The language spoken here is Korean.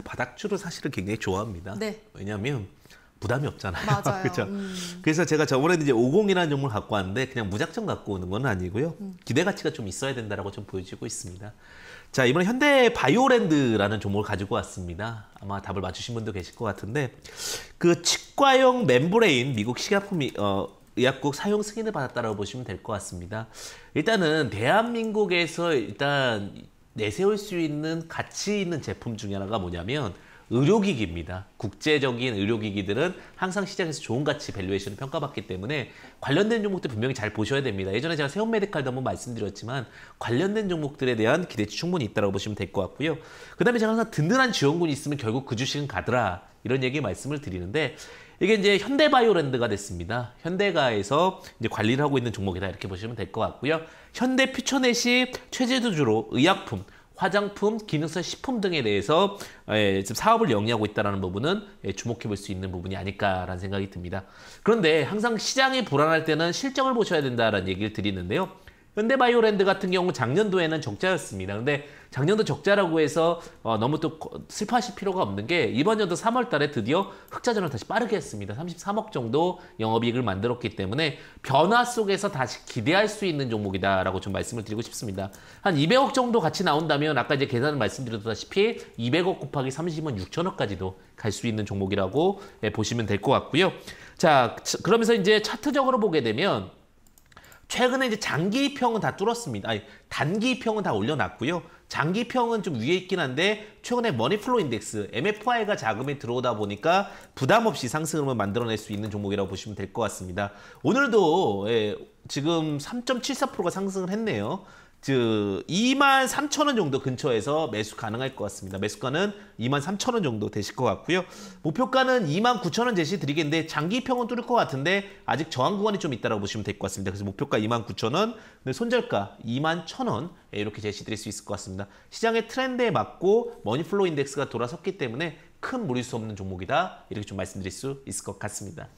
바닥줄을 사실은 굉장히 좋아합니다. 네. 왜냐하면 부담이 없잖아요. 그렇죠. 음. 그래서 제가 저번에도 이제 50이라는 종목을 갖고 왔는데 그냥 무작정 갖고 오는 건 아니고요. 음. 기대 가치가 좀 있어야 된다라고 좀 보여지고 있습니다. 자, 이번에 현대 바이오랜드라는 종목을 가지고 왔습니다. 아마 답을 맞추신 분도 계실 것 같은데 그 치과용 멤브레인 미국 식약품이 어 의약국 사용 승인을 받았다라고 보시면 될 것 같습니다. 일단은 대한민국에서 일단 내세울 수 있는 가치 있는 제품 중에 하나가 뭐냐면 의료기기입니다. 국제적인 의료기기들은 항상 시장에서 좋은 가치 밸류에이션을 평가받기 때문에 관련된 종목들 분명히 잘 보셔야 됩니다. 예전에 제가 세운메디칼도 한번 말씀드렸지만 관련된 종목들에 대한 기대치 충분히 있다고 보시면 될 것 같고요. 그 다음에 제가 항상 든든한 지원군이 있으면 결국 그 주식은 가더라 이런 얘기 말씀을 드리는데 이게 이제 현대바이오랜드가 됐습니다. 현대가에서 이제 관리를 하고 있는 종목이다 이렇게 보시면 될 것 같고요. 현대퓨처넷이 최재주주로 의약품 화장품, 기능성 식품 등에 대해서 예, 지금 사업을 영위하고 있다는 부분은 예, 주목해 볼 수 있는 부분이 아닐까라는 생각이 듭니다. 그런데 항상 시장이 불안할 때는 실적을 보셔야 된다는 얘기를 드리는데요. 현대바이오랜드 같은 경우 작년도에는 적자였습니다. 근데 작년도 적자라고 해서 어, 너무 또 슬퍼하실 필요가 없는 게 이번 연도 3월 달에 드디어 흑자전을 다시 빠르게 했습니다. 33억 정도 영업이익을 만들었기 때문에 변화 속에서 다시 기대할 수 있는 종목이다라고 좀 말씀을 드리고 싶습니다. 한 200억 정도 같이 나온다면 아까 이제 계산을 말씀드렸다시피 200억 곱하기 30은 6천억까지도 갈 수 있는 종목이라고 예, 보시면 될 것 같고요. 자, 그러면서 이제 차트적으로 보게 되면 최근에 이제 장기 평은다 뚫었습니다. 아니, 단기 평은다 올려놨고요. 장기평은 좀 위에 있긴 한데 최근에 머니플로 인덱스 MFI가 자금이 들어오다 보니까 부담 없이 상승을 만들어낼 수 있는 종목이라고 보시면 될 것 같습니다. 오늘도 예, 지금 3.74%가 상승을 했네요. 즉 2만 3천 원 정도 근처에서 매수 가능할 것 같습니다. 매수가는 2만 3천 원 정도 되실 것 같고요. 목표가는 2만 9천 원 제시 드리겠는데 장기평은 뚫을 것 같은데 아직 저항 구간이 좀 있다고 보시면 될 것 같습니다. 그래서 목표가 2만 9천 원, 손절가 2만 1천 원 이렇게 제시 드릴 수 있을 것 같습니다. 있습니다. 시장의 트렌드에 맞고 머니플로 우 인덱스가 돌아섰기 때문에 큰 무리수 없는 종목이다. 이렇게 좀 말씀드릴 수 있을 것 같습니다.